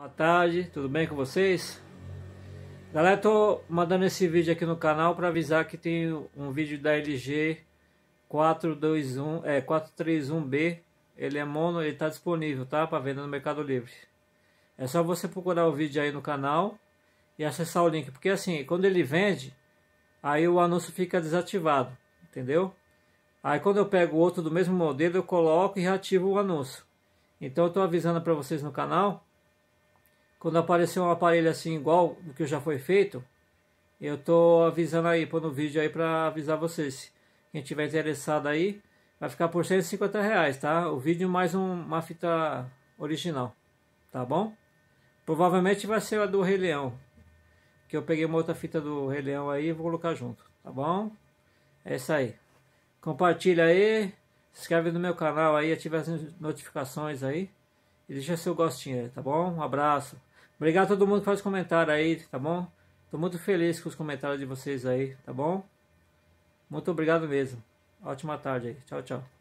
Boa tarde, tudo bem com vocês? Galera, tô mandando esse vídeo aqui no canal para avisar que tem um vídeo da LG 421, é, 431B, ele é mono, ele tá disponível, tá? Para venda no Mercado Livre. É só você procurar o vídeo aí no canal e acessar o link, porque assim, quando ele vende, aí o anúncio fica desativado, entendeu? Aí quando eu pego outro do mesmo modelo, eu coloco e reativo o anúncio. Então eu tô avisando para vocês no canal quando aparecer um aparelho assim igual do que já foi feito, eu tô avisando aí, pôr no vídeo aí para avisar vocês. Quem tiver interessado aí, vai ficar por 150 reais, tá? O vídeo mais um, uma fita original, tá bom? Provavelmente vai ser a do Rei Leão, que eu peguei uma outra fita do Rei Leão aí e vou colocar junto, tá bom? É isso aí. Compartilha aí, se inscreve no meu canal aí, ativa as notificações aí e deixa seu gostinho aí, tá bom? Um abraço. Obrigado a todo mundo que faz comentário aí, tá bom? Tô muito feliz com os comentários de vocês aí, tá bom? Muito obrigado mesmo. Ótima tarde aí. Tchau, tchau.